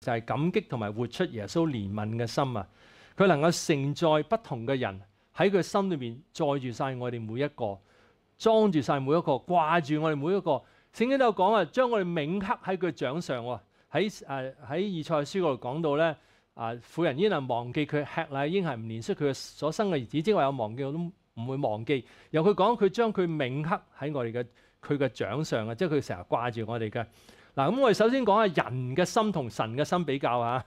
就系感激同埋活出耶稣怜悯嘅心啊！佢能够承载不同嘅人喺佢心里面载住晒我哋每一个，装住晒每一个，挂住我哋每一个。圣经都有讲啊，将我哋铭刻喺佢掌上喎。喺诶喺以赛书嗰度讲到咧啊，妇人因能忘记佢吃奶，婴孩唔念出佢所生嘅儿子，即因为有忘记，我都唔会忘记。由佢讲，佢将佢铭刻喺我哋嘅佢嘅掌上啊，即系佢成日挂住我哋嘅。嗱，咁我哋首先講下人嘅心同神嘅心比較啊。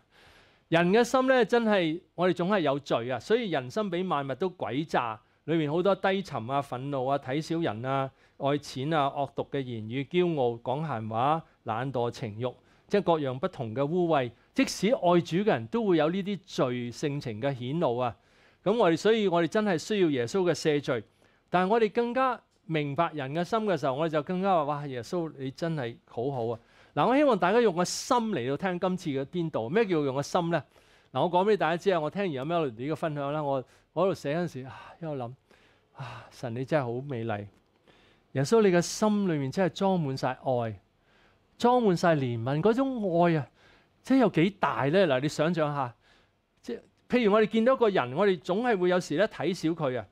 人嘅心咧真係我哋總係有罪啊，所以人心比万物都鬼詐，裏面好多低沉啊、憤怒啊、睇小人啊、愛錢啊、惡毒嘅言語、驕傲、講閒話、懶惰、情慾，即係各樣不同嘅污秽。即使愛主嘅人都會有呢啲罪性情嘅顯露啊。咁我哋，所以我哋真係需要耶穌嘅赦罪。但係我哋更加明白人嘅心嘅時候，我哋就更加話：哇，耶穌你真係好好啊！嗱，我希望大家用個心嚟到聽今次嘅編導。咩叫用個心咧？嗱，我講俾大家知啊。我聽完阿 m i c h 呢個分享啦，我我喺度寫嗰陣時，喺度諗啊，神你真係好美麗。耶穌你嘅心裏面真係裝滿晒愛，裝滿晒憐憫嗰種愛啊，真係有幾大咧？嗱，你想象下，即係譬如我哋見到個人，我哋總係會有時咧睇小佢啊。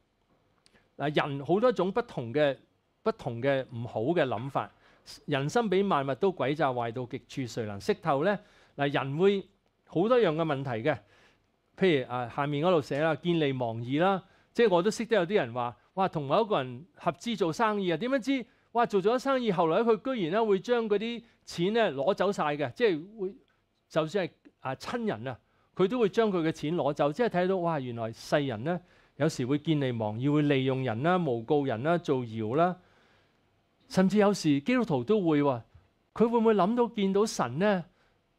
嗱，人好多種不同嘅、不同嘅唔好嘅諗法。人生比萬物都詭詐壞到極處，誰能識透呢？嗱，人會好多樣嘅問題嘅，譬如啊，下面嗰度寫啦，見利忘義啦，即係我都識得有啲人話，哇，同某一個人合資做生意啊，點樣知？哇，做咗生意後來佢居然咧會將嗰啲錢咧攞走晒嘅，即係會，就算係啊親人啊，佢都會將佢嘅錢攞走，即係睇到哇，原來世人咧有時會見利忘義，會利用人啦、無告人啦、造謠啦。甚至有時基督徒都會喎，佢會唔會諗到見到神呢？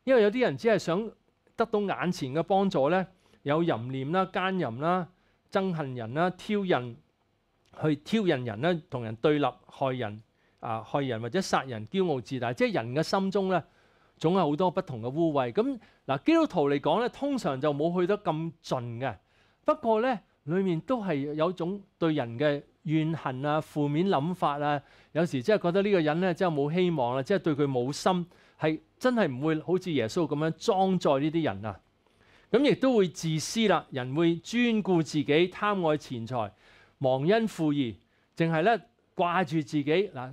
因為有啲人只係想得到眼前嘅幫助呢，有淫念啦、奸淫啦、憎恨人啦、挑衅去挑衅人啦，同人對立、害人啊、害人或者殺人、驕傲自大，即係人嘅心中呢，總有好多不同嘅污秽。咁嗱，基督徒嚟講呢，通常就冇去得咁盡嘅，不過呢，里面都係有種對人嘅。怨恨啊、負面諗法啊，有時真係覺得呢個人咧真係冇希望啦，即係對佢冇心，係真係唔會好似耶穌咁樣裝載呢啲人啊。咁亦都會自私啦，人會專顧自己、貪愛錢財、忘恩負義，淨係咧掛住自己嗱。